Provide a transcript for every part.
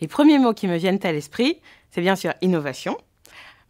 Les premiers mots qui me viennent à l'esprit, c'est bien sûr innovation,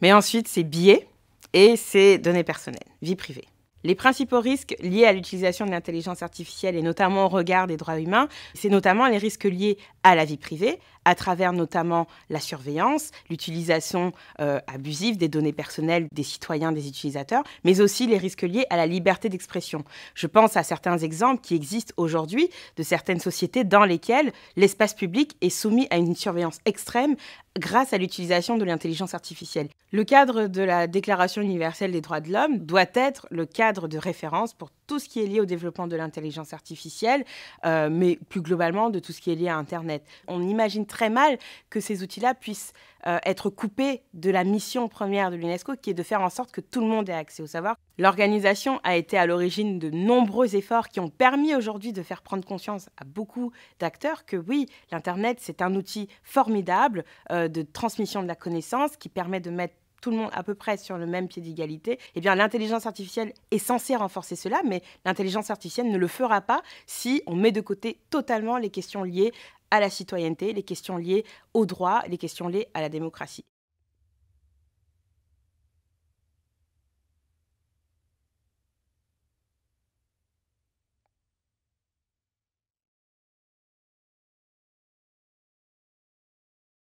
mais ensuite c'est billets et c'est données personnelles, vie privée. Les principaux risques liés à l'utilisation de l'intelligence artificielle et notamment au regard des droits humains, c'est notamment les risques liés à la vie privée, à travers notamment la surveillance, l'utilisation euh, abusive des données personnelles des citoyens, des utilisateurs, mais aussi les risques liés à la liberté d'expression. Je pense à certains exemples qui existent aujourd'hui de certaines sociétés dans lesquelles l'espace public est soumis à une surveillance extrême grâce à l'utilisation de l'intelligence artificielle. Le cadre de la Déclaration universelle des droits de l'homme doit être le cadre de référence pour tout ce qui est lié au développement de l'intelligence artificielle, euh, mais plus globalement de tout ce qui est lié à Internet. On imagine très mal que ces outils-là puissent euh, être coupé de la mission première de l'UNESCO, qui est de faire en sorte que tout le monde ait accès au savoir. L'organisation a été à l'origine de nombreux efforts qui ont permis aujourd'hui de faire prendre conscience à beaucoup d'acteurs que oui, l'Internet, c'est un outil formidable euh, de transmission de la connaissance qui permet de mettre tout le monde à peu près sur le même pied d'égalité, eh bien l'intelligence artificielle est censée renforcer cela, mais l'intelligence artificielle ne le fera pas si on met de côté totalement les questions liées à la citoyenneté, les questions liées aux droits, les questions liées à la démocratie.